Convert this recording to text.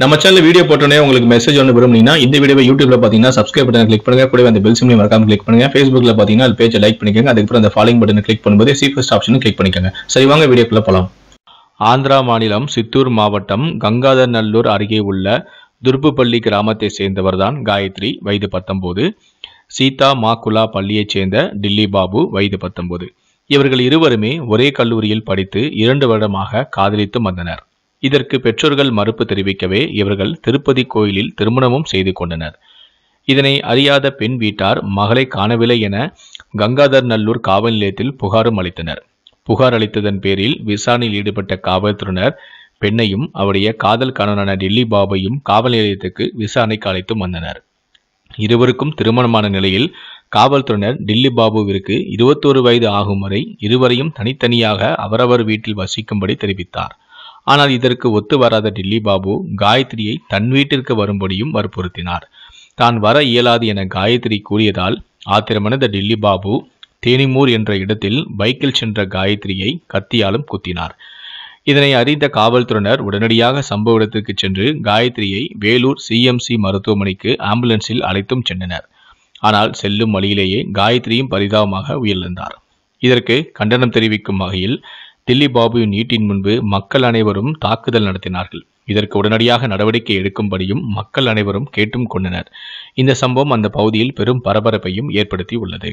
நம்ம channel video போட்டோன்னே உங்களுக்கு மெசேஜ் ஒன்று விரும்புனீங்கன்னா இந்த வீடியோ யூடியூப்ல பார்த்தீங்கன்னா சப்ஸ்கிரைப் பண்ணி கிளிக் பண்ணுங்க கூட அந்த பெல் சிம்லையும் மறக்காம கிளிக் பண்ணுங்க ஃபேஸ்புக்ல பார்த்தீங்கன்னா அது பேஜை லைக் பண்ணிக்கோங்க அதுக்கப்புறம் அந்த ஃபாலோயிங் பட்டன் கிளிக் பண்ணும்போது சீஃபஸ்ட் ஆப்ஷன் கிளிக் பண்ணிக்கோங்க சரி வாங்க வீடியோக்குள்ள போகலாம் ஆந்திரா மாநிலம் சித்தூர் மாவட்டம் கங்காதர் நல்லூர் அருகே உள்ள துர்புப்பள்ளி கிராமத்தை சேர்ந்தவர் தான் காயத்ரி வயது பத்தொம்போது சீதா மாக்குலா பள்ளியைச் சேர்ந்த டில்லி பாபு வயது பத்தொன்பது இவர்கள் இருவருமே ஒரே கல்லூரியில் படித்து இரண்டு வருடமாக காதலித்து வந்தனர் இதற்கு பெற்றோர்கள் மறுப்பு தெரிவிக்கவே இவர்கள் திருப்பதி கோயிலில் திருமணமும் செய்து கொண்டனர் இதனை அறியாத பெண் வீட்டார் மகளை காணவில்லை என கங்காதர் நல்லூர் காவல் நிலையத்தில் புகாரும் அளித்தனர் புகார் அளித்ததன் பேரில் விசாரணையில் ஈடுபட்ட காவல்துறையினர் பெண்ணையும் அவருடைய காதல் கணவனான டில்லி பாபையும் காவல் நிலையத்துக்கு விசாரணைக்கு அழைத்து வந்தனர் இருவருக்கும் திருமணமான நிலையில் காவல்துறையினர் டில்லி பாபுவிற்கு இருபத்தோரு வயது ஆகும் வரை இருவரையும் தனித்தனியாக அவரவர் வீட்டில் வசிக்கும்படி தெரிவித்தார் ஆனால் இதற்கு ஒத்து வராத டில்லி பாபு காயத்ரியை தன் வீட்டிற்கு வரும்படியும் வற்புறுத்தினார் தான் வர இயலாது என காயத்ரி கூறியதால் ஆத்திரமடைந்த டில்லி பாபு தேனிமூர் என்ற இடத்தில் பைக்கில் சென்ற காயத்ரியை கத்தியாலும் குத்தினார் இதனை அறிந்த காவல்துறையினர் உடனடியாக சம்பவ இடத்திற்கு சென்று காயத்ரியை வேலூர் சிஎம்சி மருத்துவமனைக்கு ஆம்புலன்ஸில் அழைத்தும் சென்றனர் ஆனால் செல்லும் வழியிலேயே காயத்ரியும் பரிதாபமாக உயிரிழந்தார் இதற்கு கண்டனம் தெரிவிக்கும் வகையில் டில்லி பாபுவின் வீட்டின் முன்பு மக்கள் அனைவரும் தாக்குதல் நடத்தினார்கள் இதற்கு உடனடியாக நடவடிக்கை எடுக்கும்படியும் மக்கள் அனைவரும் கேட்டும் கொண்டனர் இந்த சம்பவம் அந்த பகுதியில் பெரும் பரபரப்பையும் ஏற்படுத்தி உள்ளது